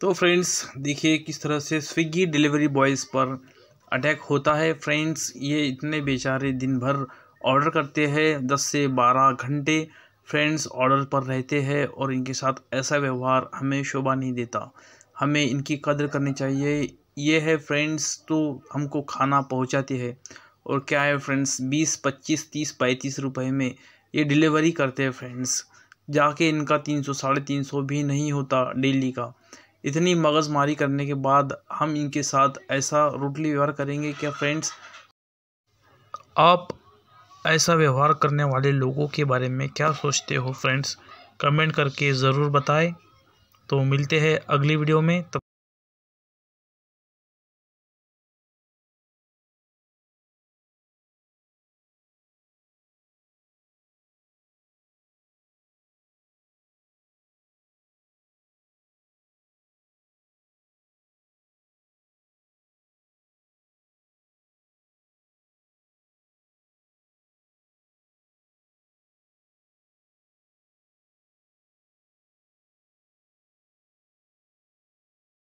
तो फ्रेंड्स देखिए किस तरह से स्विगी डिलीवरी बॉयज़ पर अटैक होता है फ्रेंड्स ये इतने बेचारे दिन भर ऑर्डर करते हैं दस से बारह घंटे फ्रेंड्स ऑर्डर पर रहते हैं और इनके साथ ऐसा व्यवहार हमें शोभा नहीं देता हमें इनकी कदर करनी चाहिए ये है फ्रेंड्स तो हमको खाना पहुँचाते हैं और क्या है फ्रेंड्स बीस पच्चीस तीस पैंतीस रुपये में ये डिलीवरी करते हैं फ्रेंड्स जाके इनका तीन सौ साढ़े तीन सौ भी नहीं होता डेली का इतनी मगजमारी करने के बाद हम इनके साथ ऐसा रूटली व्यवहार करेंगे क्या फ्रेंड्स आप ऐसा व्यवहार करने वाले लोगों के बारे में क्या सोचते हो फ्रेंड्स कमेंट करके ज़रूर बताएं तो मिलते हैं अगली वीडियो में तब